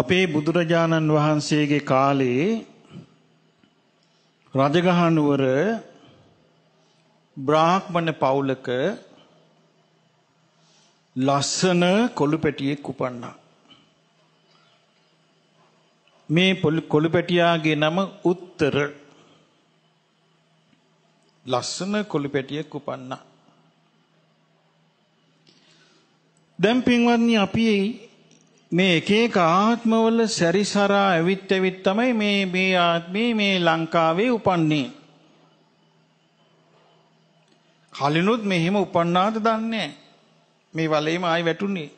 අපේ බුදුරජාණන් වහන්සේගේ කාලේ රජගහ නුවර බ්‍රාහ්මණ පවුලක ලස්සන කොළු පැටියෙක් උපන්නා. මේ කොළු පැටියාගේ නම උත්තර. ලස්සන කොළු පැටියෙක් උපන්නා. දැන් පින්වත්නි අපි මේ එක එක ආත්මවල සැරිසරා ඇවිත් ඇවිත් තමයි මේ මේ ආත්මේ මේ ලංකාවේ උපන්නේ. කලිනුත් මෙහෙම උපන්නාද දන්නේ මේ වලේම ආයි වැටුනේ.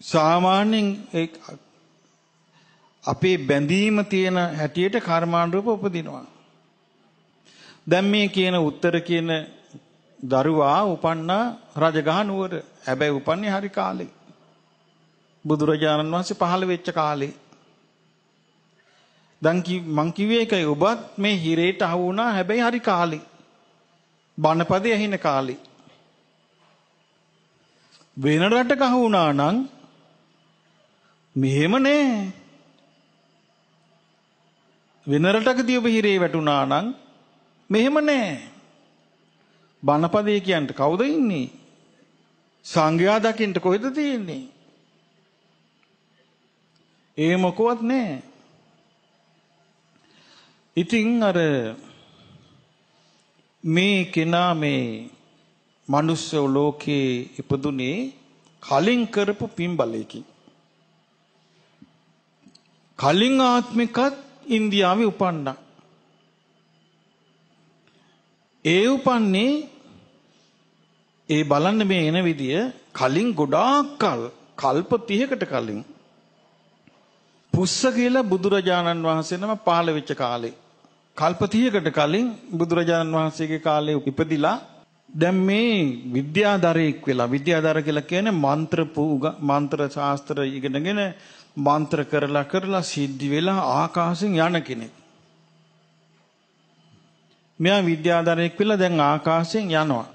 සාමාන්‍යයෙන් අපේ බැඳීම තියෙන හැටියට කර්මානුරූප උපදිනවා. දැන් මේ කියන උත්තර කියන දරුවා උපන්නා රජගහ නුවර හැබැයි උපන්නේ හරි කාලේ. බුදුරජාණන් වහන්සේ පහළ වෙච්ච කාලේ. දැන් කි මං කිව්වේ ඒකයි ඔබත් මේ හිරේට අහු වුණා හැබැයි හරි කාලේ. බණපදේ ඇහින කාලේ. වෙන රටක අහු වුණා නම් මෙහෙම නෑ. වෙන රටකදී ඔබ හිරේ වැටුණා නම් මෙහෙම නෑ. බණපදේ කියන්ට කවුද ඉන්නේ? සංඝයා දකින්න කොහෙද තියෙන්නේ? ඒ මොකවත් නැහැ. ඉතින් අර මේ කෙනා මේ මනුස්ස ලෝකේ ඉපදුනේ කලින් කරපු පින්බලයකින්. කලින් ආත්මිකත් ඉන්දියාවේ උපන්නා. ඒ උපන්නේ ඒ බලන්න මේ එන විදිය කලින් ගොඩාක් කල් කල්ප 30කට කලින් පුස්ස කියලා බුදුරජාණන් වහන්සේ නම පහළ වෙච්ච කාලේ කල්ප 30කට කලින් බුදුරජාණන් වහන්සේගේ කාලේ ඉපදිලා දැන් මේ විද්‍යාධරයෙක් වෙලා විද්‍යාධර කියලා කියන්නේ මන්ත්‍ර මන්ත්‍ර ශාස්ත්‍ර ඉගෙනගෙන මන්ත්‍ර කරලා කරලා සිද්ධි වෙලා ආකාශෙන් යන කෙනෙක්. මෙයා විද්‍යාධරයෙක් වෙලා දැන් ආකාශයෙන් යනවා.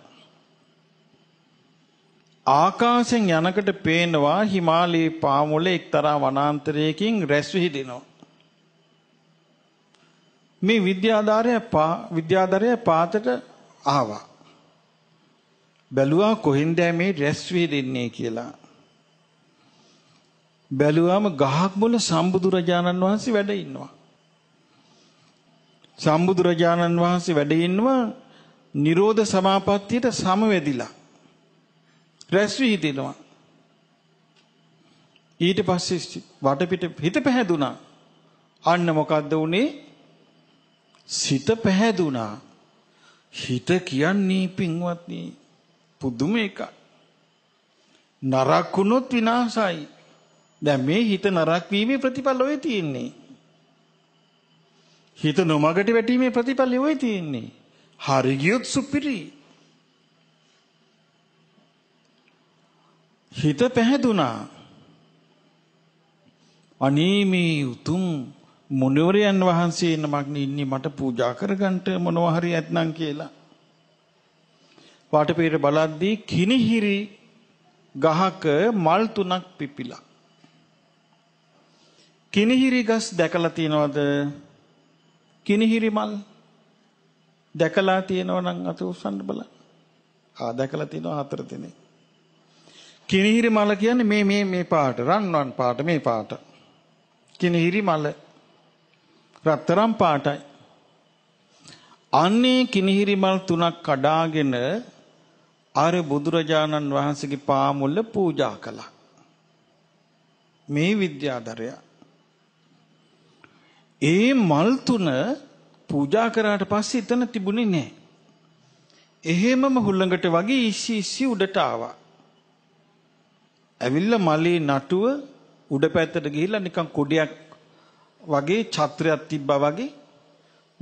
ආකාශයෙන් යනකොට පේනවා හිමාලයේ පාමුල එක්තරා වනාන්තරයකින් රැස් විහිදෙනවා. මේ විද්‍යාධාරය විද්‍යාධාරය පාතට ආවා. බැලුවා කොහෙන්ද මේ රැස් විහිදෙන්නේ කියලා. බැලුවාම ගහක් මුල සම්බුදුරජාණන් වහන්සේ වැඩ ඉන්නවා. සම්බුදුරජාණන් වහන්සේ වැඩ ඉන්නවා නිරෝධ සමාපත්තියට සමවැදිලා. රැස් වී දෙනවා. ඊට පස්සේ වටපිට හිත පැහැදුනා. අන්න මොකද්ද උනේ? සිත පැහැදුනා. හිත කියන්නේ පින්වත්නි පුදුම එකක්. නරක වුණොත් විනාශයි. දැන් මේ හිත නරක වීමේ ප්‍රතිඵල ඔය තියෙන්නේ. හිත නොමගට වැටීමේ ප්‍රතිඵල ඔය තියෙන්නේ. හරි ගියොත් සුපිරි. හිත පැහැදුනා. අනේ මේ උතුම් මුනිවරයන් වහන්සේ නමක් ඉන්නේ මට පූජා කරගන්න මොනවා හරි ඇත්නම් කියලා. වාටපිට බලද්දී කිනිහිරි ගහක මල් තුනක් පිපිලා. කිනිහිරි ගස් දැකලා තියෙනවද? කිනිහිරි මල් දැකලා තියෙනව නම් අත උස්සන්න බලන්න. ආ දැකලා තියෙනවා හතර දිනේ. කිනිහිරි මල කියන්නේ මේ මේ මේ පාට රන්වන් පාට මේ පාට. කිනිහිරි මල රත්තරන් පාටයි. අන්නේ කිනිහිරි මල් තුනක් කඩාගෙන අර බුදුරජාණන් වහන්සේගේ පාමුල පූජා කළා. මේ විද්‍යාධරය. ඒ මල් තුන පූජා කරාට පස්සේ එතන තිබුණේ නැහැ. එහෙමම හුල්ලඟට වගේ ඉස්සි ඉස්සි උඩට ආවා. ඇවිල්ලා මලේ නටුව උඩ පැත්තට ගිහිල්ලා නිකන් කොඩයක් වගේ චත්‍රයක් තිබ්බා වගේ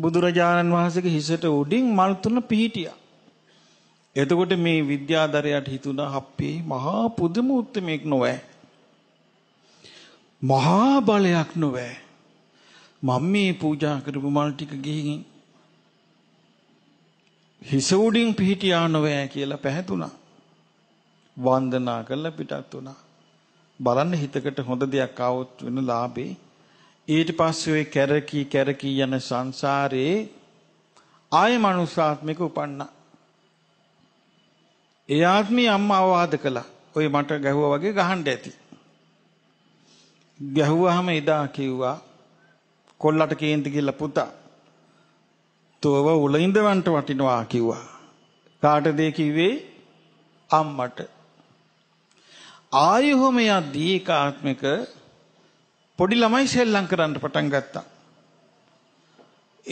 බුදුරජාණන් වහන්සේගේ හිසට උඩින් මල් තුන පිහිටියා. එතකොට මේ විද්‍යාධරයට හිතුණා හප්පේ මහා පුදුම උත්මයක් නොවේ. මහා බලයක් නොවේ. මම මේ පූජා කරපු මල් ටික ගිහින් හිස උඩින් පිහිටියා නොවේ කියලා පැහැදුනා. වන්දනා කරලා පිටත් වුණා. බලන්න හිතකට හොඳ දෙයක් આવොත් වෙන ලාභේ ඊට පස්සේ ওই කැරකී කැරකී යන සංසාරේ ආය මනුසාත්මික උපන්නා. ඒ ආත්මي අම්මා අවවාද කළා. ඔය මට ගැහුවා වගේ ගහන්න ඇති. ගැහුවාම එදා කිව්වා කොල්ලට කේන්ති කියලා පුතා තෝව උලින්දවන්ට වටිනවා කිව්වා. කාටද කිව්වේ? අම්මට. ආයෙ හොම යද්දී ඒකාත්මික පොඩි ළමයි සෙල්ලම් කරන්න පටන් ගත්තා.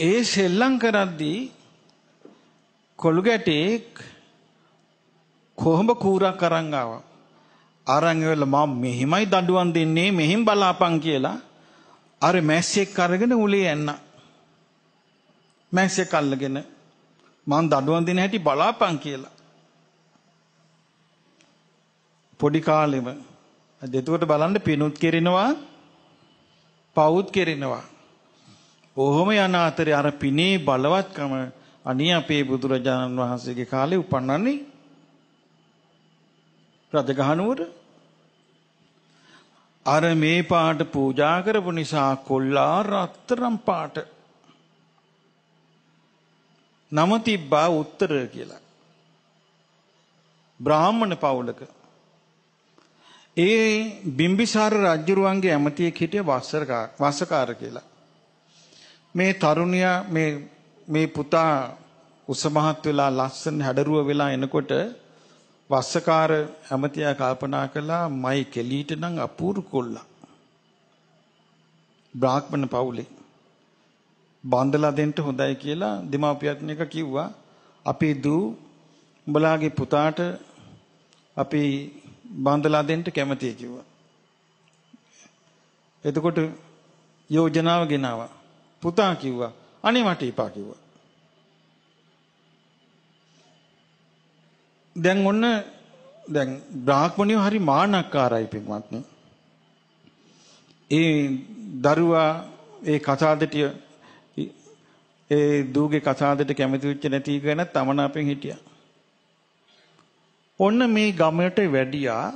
ඒ සෙල්ලම් කරද්දී කොළු ගැටේක් කොහොඹ කූරක් අරන් ආවා. අරන් ඉවල මම මෙහිමයි දඬුවම් දෙන්නේ මෙහිම බලාපන් කියලා අර මැස්සෙක් අරගෙන උලේ යන්න. මැස්සෙක් අල්ලගෙන මං දඬුවම් දෙන හැටි බලාපන් කියලා. පොඩි කාලෙම දෙතුකට බලන්න පිනුත් කෙරෙනවා පවුත් කෙරෙනවා. ඔහොම යන අතරේ අර පිනේ බලවත්කම අනේ අපේ බුදුරජාණන් වහන්සේගේ කාලේ උපන්නන්නේ රදගහනුවර අර මේ පාට පූජා කරපු නිසා කොල්ලා රත්තරම් පාට නම තිබ්බා උත්තර කියලා බ්‍රාහ්මණ පවුලක ඒ බිම්බිසාර රජුරුවන්ගේ ඇමතියෙක් හිටිය වස්සකාර කියලා. මේ තරුණයා මේ මේ පුතා උසමහත් වෙලා ලස්සන හැඩරුව වෙලා එනකොට වස්සකාර ඇමතියා කල්පනා කළා මයි කෙලීට නම් අපූර්ව කොල්ලා. බ්‍රාහ්මණ පවුලේ බන්දලා දෙන්න හොඳයි කියලා දෙමාපියන් එක කිව්වා. අපේ දූ උඹලාගේ පුතාට අපි බඳලා දෙන්න කැමතියි කිව්වා. එතකොට යෝජනාව ගෙනාවා. පුතා කිව්වා අනේ මට එපා කිව්වා. දැන් ඔන්න දැන් බ්‍රාහ්මණයෝ හරි මානක්කාරයි පින්වත්නි. ඒ දරුවා ඒ කසාදට ඒ දූගේ කසාදට කැමති වෙච්ච නැති කෙනා තමන අපෙන් හිටියා. ඔන්න මේ ගමයට වැඩියා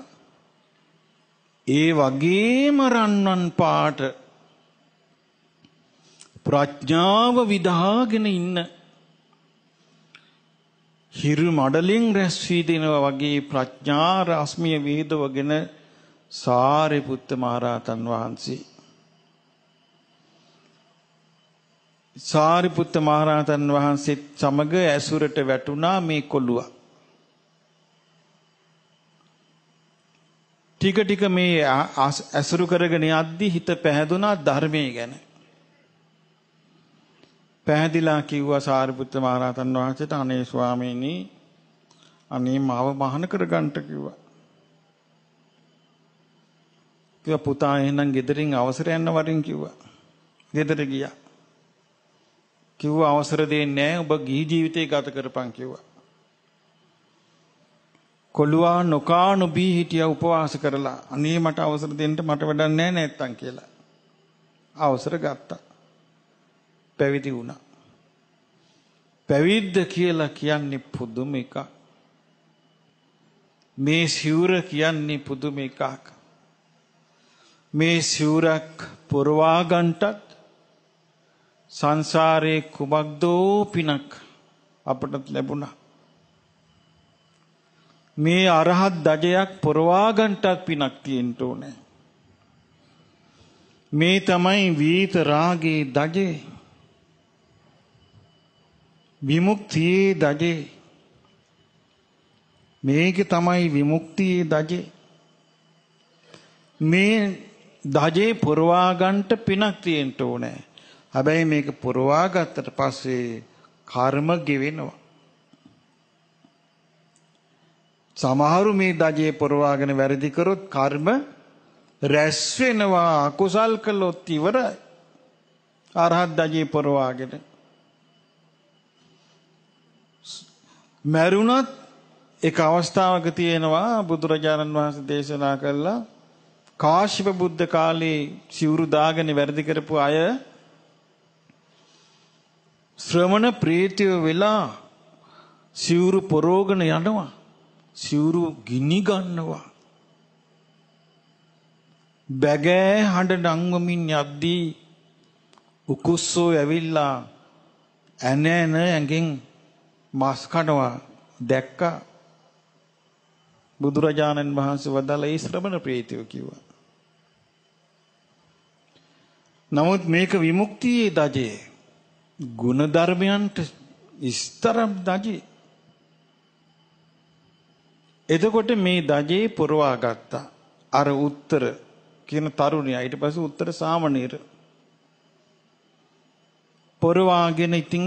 ඒ වගේම රන්වන් පාට ප්‍රඥාව විදාගෙන ඉන්න හිරු මඩලින් රැස් වී දෙනවා වගේ ප්‍රඥා රශ්මිය වේදවගෙන සාරිපුත්ත මහරහතන් වහන්සේ සාරිපුත්ත මහරහතන් වහන්සේත් සමග ඇසුරට වැටුණා මේ කොළුවා ටික ටික මේ ඇසුරු කරගෙන යද්දි හිත පැහැදුනා ධර්මයේ ගැන. පැහැදිලා කිව්වා සාරිපුත්‍ර මහරහතන් වහන්සේට අනේ ස්වාමීනි අනේ මාව මහාන කරගන්නට කිව්වා. කිව්වා පුතා එහෙනම් ගෙදරින් අවසර යන්න වරින් කිව්වා. ගෙදර ගියා. කිව්වා අවසර දෙන්නේ නැහැ ඔබ ගිහි ජීවිතේ ගත කරපන් කිව්වා. කොළුවා නොකා නොබී හිටියා උපවාස කරලා අනේ මට අවසර දෙන්න මට වැඩක් නැහැ නැත්තම් කියලා අවසර ගත්තා පැවිදි වුණා පැවිද්ද කියලා කියන්නේ පුදුම එකක් මේ සිවුර කියන්නේ පුදුම එකක් මේ සිවුරක් පුරවා ගන්නටත් සංසාරේ කුමක්දෝ පිනක් අපට ලැබුණා මේ අරහත් දජයක් පොරවා ගන්නටත් පිනක් තියෙන්න ඕනේ. මේ තමයි වීත රාගේ දජේ. විමුක්තියේ දජේ. මේක තමයි විමුක්තියේ දජේ. මේ දජේ පුරවා ගන්නට පිනක් තියෙන්න ඕනේ. හැබැයි මේක පුරවා ගත්තට පස්සේ කර්ම ගෙවෙනවා. සමහරු මේ දජේ පොරවාගෙන වැරදි කරොත් කර්ම රැස් වෙනවා අකුසල් කළොත් ඉවරයි. අරහත් දජේ පොරවාගෙන මැරුණත් එක අවස්ථාවක තියෙනවා බුදුරජාණන් වහන්සේ දේශනා කළා කාශ්‍යප බුද්ධ කාලේ සිවුරු දාගෙන වැඩි කරපු අය ශ්‍රමණ ප්‍රීතිය වෙලා සිවුරු පොරෝගන යනවා සිවුරු ගිනි ගන්නවා. බැගෑ හඬ නංවමින් යද්දී උකුස්සෝ ඇවිල්ලා ඇන ඇන ඇඟෙන් මස් කනවා දැක්කා බුදුරජාණන් වහන්සේ වදාළ ඒ ශ්‍රමණ ප්‍රේතයෝ කිව්වා. නමුත් මේක විමුක්තියේ දජේ ගුණ ධර්මයන්ට ඉස්තරම් දජේ එතකොට මේ දජේ පුරවා ගත්තා. අර උත්තර කියන තරුණයා ඊට පස්සේ උත්තර සාමණේර පොරවාගෙන ඉතින්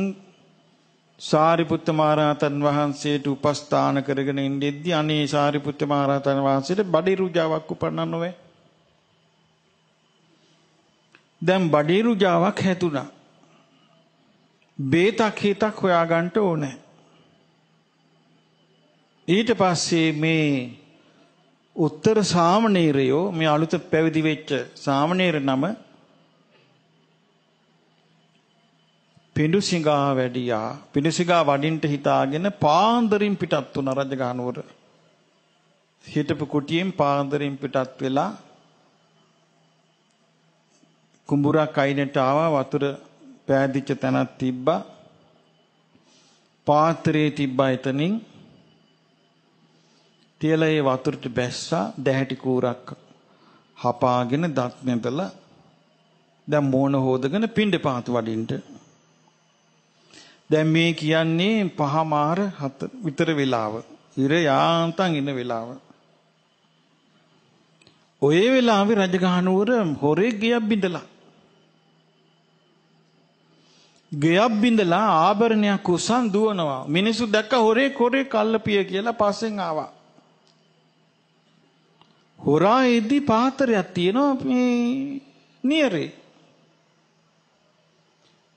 සාරිපුත්ත මහරහතන් වහන්සේට උපස්ථාන කරගෙන ඉඳෙද්දී අනේ සාරිපුත්ත මහරහතන් වහන්සේට බඩේ රුජාවක් උපන්නන්න වෙයි. දැන් බඩේ රුජාවක් හැතුණා. බේතක් හිතක් හොයාගන්න ඕනේ. ඊට පස්සේ මේ උත්තර සාමණේරයෝ මේ අලුත පැවිදි වෙච්ච සාමණේර නම පිඬුසිඟා වැඩියා පිඬුසිඟා වඩින්ට හිතාගෙන පාන්දරින් පිටත් වුණ රජගහනුවර හිටපු කුටියෙන් පාන්දරින් පිටත් වෙලා කුඹුරක් අයිනට ආවා වතුර පෑදිච්ච තැනක් තිබ්බා පාත්‍රයේ තිබ්බා එතනින් තියලා ඒ වතුරට බැස්සා දැහැටි කූරක් හපාගෙන දත් නැදලා දැන් මෝන හොදගෙන පින්ඩ පාත වඩින්ට දැන් මේ කියන්නේ පහමාර හත විතර වෙලාව ඉර යාන්තම් ඉන වෙලාව ඔය වෙලාවේ රජගහනුවර හොරේ ගියක් බිඳලා ගයක් බිඳලා ආභරණයක් උසන් දුවනවා මිනිස්සු දැක්ක හොරේ කොරේ කල්ලපිය කියලා පස්සෙන් ආවා හොරායේදී පාතරයක් තියෙනවා මේ නියරේ.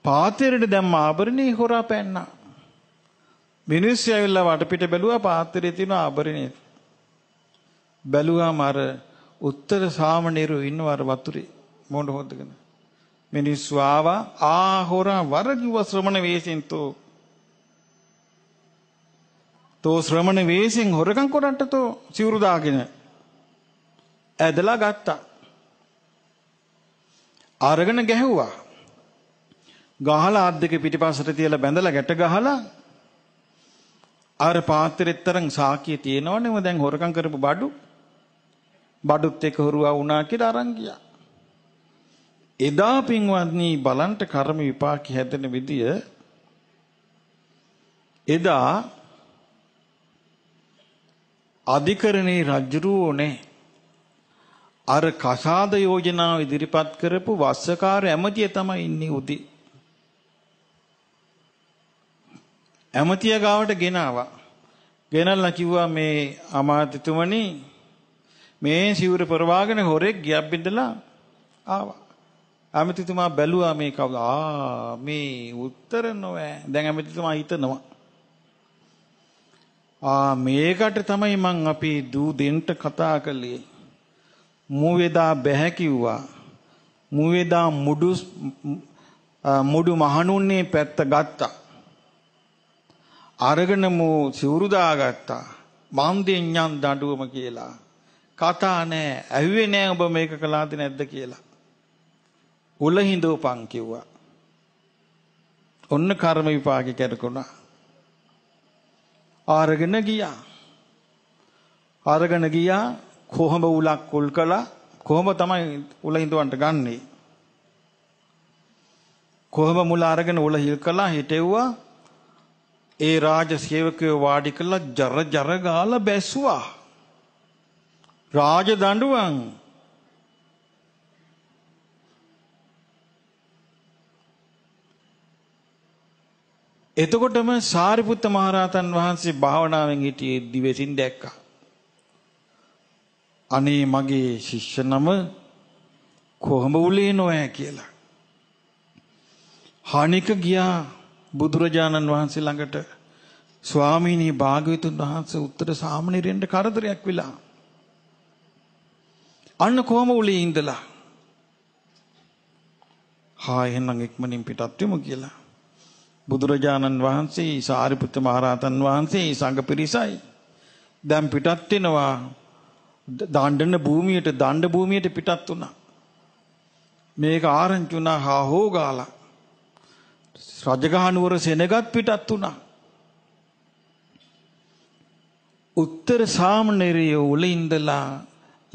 පාතරේට දැම්ම ආභරණේ හොරා පැන්නා. මිනිස්සු ඇවිල්ලා වටපිට බැලුවා පාත්‍රයේ තියෙන ආභරණේ. බැලුවාම අර උත්තර සාමණේරු ඉන්නව අර වතුරේ මොඬ හොද්දගෙන. මිනිස්සු ආවා ආ හොරා වර කිව්වා ශ්‍රමණ වේසෙන්තෝ. තෝ ශ්‍රමණ වේසෙන් හොරකම් කරන්නට තෝ සිවුරු දාගෙන ඇදලා ගත්තා. අරගෙන ගැහුවා. ගහලා අත් දෙක පිටිපස්සට තියලා බැඳලා ගැට ගහලා අර පාත්‍රෙතරන් සාකිය තියෙනවනේ මම දැන් හොරකම් කරපු බඩු බඩුත් එක්ක හොරුවා වුණා කියලා අරන් ගියා. එදා පින්වත්නි බලන්ට කර්ම විපාක හැදෙන විදිය එදා අධිකරණේ රජුරෝනේ අර කසාද යෝජනාව ඉදිරිපත් කරපු වස්සකාර ඇමතිය තමයි ඉන්නේ උදි. ඇමතිය ගාවට ගෙනාවා. ගෙනල්ලා කිව්වා මේ අමාත්‍යතුමනි මේ සිවුර පරවාගෙන හොරෙක් ගියක් බින්දලා ආවා. ඇමතිතුමා බැලුවා මේ කවුද? ආ මේ උත්තර නොවැ. දැන් ඇමතිතුමා හිතනවා ආ මේකට තමයි මං අපි දූ දෙන්ට කතා කළේ මූවේදා බැහැ කිව්වා. මූවේදා මුඩු මුඩු මහණුන්නේ පැත්ත ගත්තා. අරගෙන මූ සිවුරු දාගත්තා. මාන්දෙන්ඥන් දඬුවම කියලා. කතා නෑ, ඇහුවේ නෑ ඔබ මේක කළාද නැද්ද කියලා. උල හිඳෝපන් කිව්වා. ඔන්න කර්ම විපාකේ කැරකුණා. ආරගෙන ගියා. ආරගෙන ගියා කොහොම උලක් කුල් කළා කොහොම තමයි උල හිඳවන්ට ගන්නේ කොහොම මුල අරගෙන උල හිල් කළා හිටෙව්වා ඒ රාජ සේවකයෝ වාඩි කළා ජර ජර ගාලා බැස්සුවා රාජ දඬුවම් එතකොටම සාරිපුත්ත මහරහතන් වහන්සේ භාවනාවෙන් හිටියේ දිවෙසින් දැක්කා අනේ මගේ ශිෂ්‍ය නම කොහොම උලේ නොෑ කියලා. හානික ගියා බුදුරජාණන් වහන්සේ ළඟට ස්වාමීනි භාග්‍යවතුන් වහන්සේ උත්තර සාමණේරෙන්ට කරදරයක් වෙලා. අන්න කොහොම උලේ ඉඳලා. හා එහෙනම් ඉක්මනින් පිටත් වෙමු කියලා. බුදුරජාණන් වහන්සේ සාරිපුත්ත මහරහතන් වහන්සේ සංඝ පිරිසයි දැන් පිටත් වෙනවා දණ්ඩන භූමියට දණ්ඩ භූමියට පිටත් වුණා. මේක ආරංචි වුණා හා හෝ ගාලා. රජගහනුවර සෙනගත් පිටත් වුණා. උත්තර සාමණේරයෝ උල ඉඳලා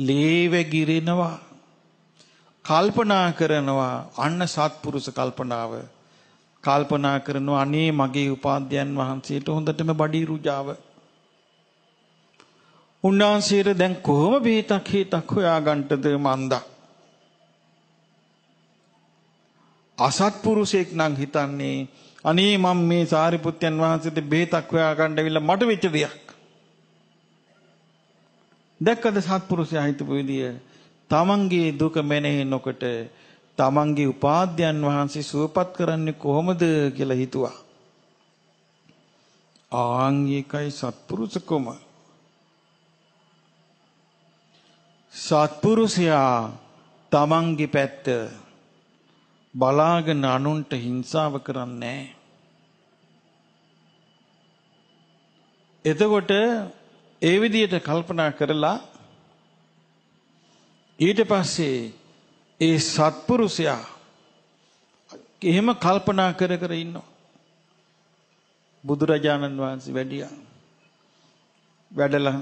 ලේවැගිරෙනවා. කල්පනා කරනවා අන්න සත්පුරුෂ කල්පනාව. කල්පනා කරනවා අනේ මගේ උපාධ්‍යයන් වහන්සේට හොඳටම බඩී රුජාව උන්වහන්සේට දැන් කොහොම බේතක් හේතක් හොයාගන්නද මන්දා? අසත්පුරුෂයෙක් නම් හිතන්නේ අනේ මම මේ සාරිපුත්යන් වහන්සේට බේතක් හොයාගන්න ඇවිල්ලා මට වෙච්ච දෙයක්. දැක්කද සත්පුරුෂයා හිතපු විදිය තමන්ගේ දුක මෙනෙහි නොකොට තමන්ගේ උපාධ්‍යයන් වහන්සේ සුවපත් කරන්නේ කොහොමද කියලා හිතුවා. ආංගිකයි සත්පුරුෂකම සත්පුරුෂයා තමන්ගේ පැත්ත බලාගෙන අනුන්ට හිංසාව කරන්නේ එතකොට ඒ විදිහට කල්පනා කරලා ඊට පස්සේ ඒ සත්පුරුෂයා එහෙම කල්පනා කර කර ඉන්නවා බුදුරජාණන් වහන්සේ වැඩියා වැඩලා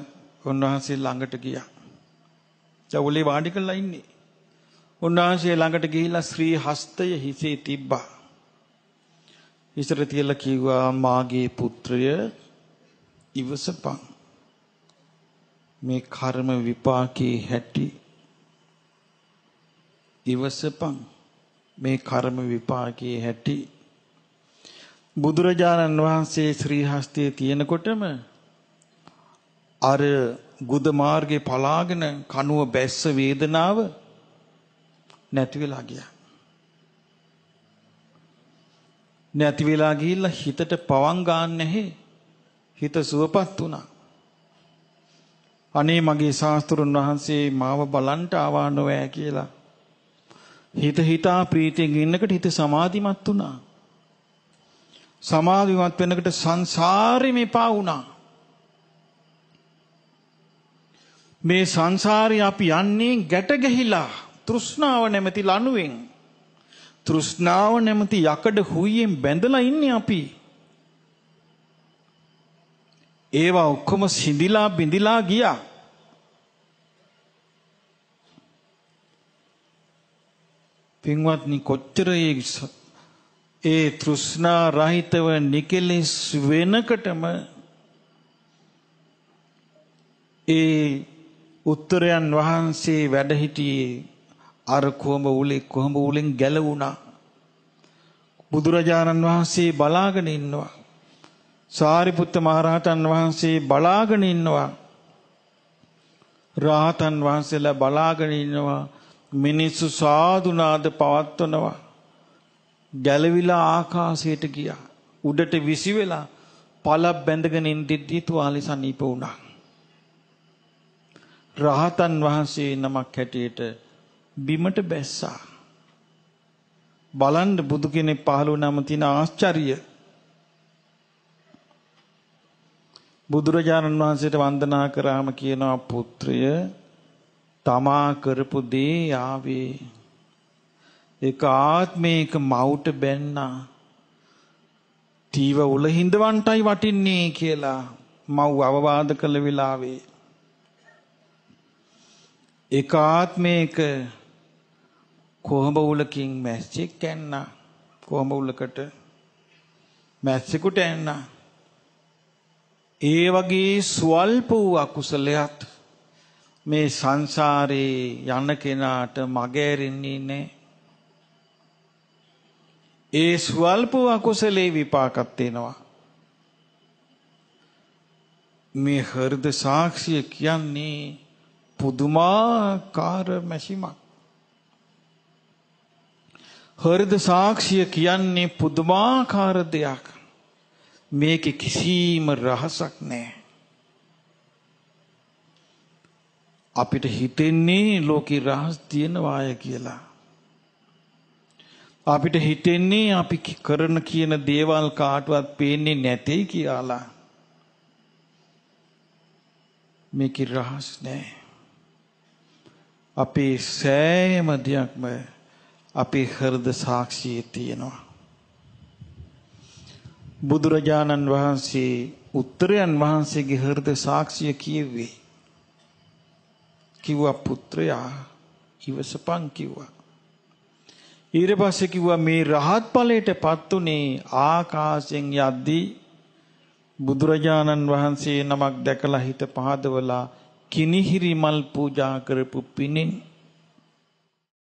උන්වහන්සේ ළඟට ගියා යවුලේ වාඩි කරලා ඉන්නේ. උන්වහන්සේ ළඟට ගිහිල්ලා ශ්‍රී හස්තය හිසේ තිබ්බා. ඉස්සර තියලා කිව්වා මාගේ පුත්‍රය ඉවසපන්. මේ කර්ම විපාකේ හැටි ඉවසපන්. මේ කර්ම විපාකේ හැටි බුදුරජාණන් වහන්සේ ශ්‍රී හස්තයේ තියෙනකොටම අර ගුද මාර්ගේ පලාගෙන කනුව බැස්ස වේදනාව නැති වෙලා ගියා. නැති වෙලා ගිහිල්ලා හිතට පවන් ගන්න නැහැ. හිත සුවපත් වුණා. අනේ මගේ ශාස්ත්‍රුන් වහන්සේ මාව බලන්ට ආවා නොවෑ කියලා. හිත හිතා ප්‍රීතියෙන් ඉන්නකොට හිත සමාධිමත් වුණා. සමාධිමත් වෙනකොට සංසාරෙම එපා වුණා. මේ සංසාරේ අපි යන්නේ ගැට ගැහිලා තෘෂ්ණාව නැමැති ලණුවෙන් තෘෂ්ණාව නැමැති යකඩ හුයියෙන් බැඳලා ඉන්නේ අපි ඒවා ඔක්කොම සිඳිලා බිඳිලා ගියා පින්වත්නි කොච්චර ඒ තෘෂ්ණා රහිතව නිකලෙස් වෙනකටම ඒ උත්තරයන් වහන්සේ වැඩ හිටියේ අර කොඹ උලේ කොඹ උලෙන් ගැලවුණා. බුදුරජාණන් වහන්සේ බලාගෙන ඉන්නවා. සාරිපුත්ත මහරහතන් වහන්සේ බලාගෙන ඉන්නවා. රාහතන් වහන්සේලා බලාගෙන ඉන්නවා. මිනිස්සු සාදුනාද පවත්වනවා. ගැලවිලා ආකාශයට ගියා. උඩට විසි වෙලා පළක් බැඳගෙන ඉඳිද්දී තුවාලේ සනීප වුණා. රහතන් වහන්සේ නමක් හැටියට බිමට බැස්සා. බලන්න බුදු කෙනෙක් පහළ වුණාම තියෙන ආශ්චර්ය. බුදුරජාණන් වහන්සේට වන්දනා කරාම කියනවා පුත්‍රය තමා කරපු දේ ආවේ. ඒක ආත්මේක මවුට බැන්නා. තීව උල හිඳවන්ටයි වටින්නේ කියලා මව් අවවාද කළ වෙලාවේ එක ආත්මයක කොහඹ උලකින් මැස්සෙක් ඇන්න කොහඹ උලකට මැස්සෙකුට ඇන්න ඒ වගේ ස්වල්ප වූ අකුසලයක් මේ සංසාරේ යන කෙනාට මගහැරෙන්නේ නැහැ ඒ ස්වල්ප වූ අකුසලේ විපාකත් වෙනවා මේ හෘද සාක්ෂිය කියන්නේ පුදුමාකාර මැෂිමක්. හෘද සාක්ෂිය කියන්නේ පුදුමාකාර දෙයක්. මේකේ කිසිම රහසක් නැහැ. අපිට හිතෙන්නේ ලෝකේ රහස් තියෙනවාය කියලා. අපිට හිතෙන්නේ අපි කරන කියන දේවල් කාටවත් පේන්නේ නැtei කියලා. මේකේ රහස් නැහැ. අපේ සෑම දෙයක්ම අපේ හෘද සාක්ෂියේ තියෙනවා. බුදුරජාණන් වහන්සේ උත්තරයන් වහන්සේගේ හෘද සාක්ෂිය කියුවේ. කිව්වා පුත්‍රයා ඉවසපන් කිව්වා. ඊට පස්සේ කිව්වා මේ රහත් ඵලයටපත් උනේ ආකාශයෙන් යද්දී බුදුරජාණන් වහන්සේ නමක් දැකලා හිත පහදවලා කිනිහිරි මල් පූජා කරපු පිණින්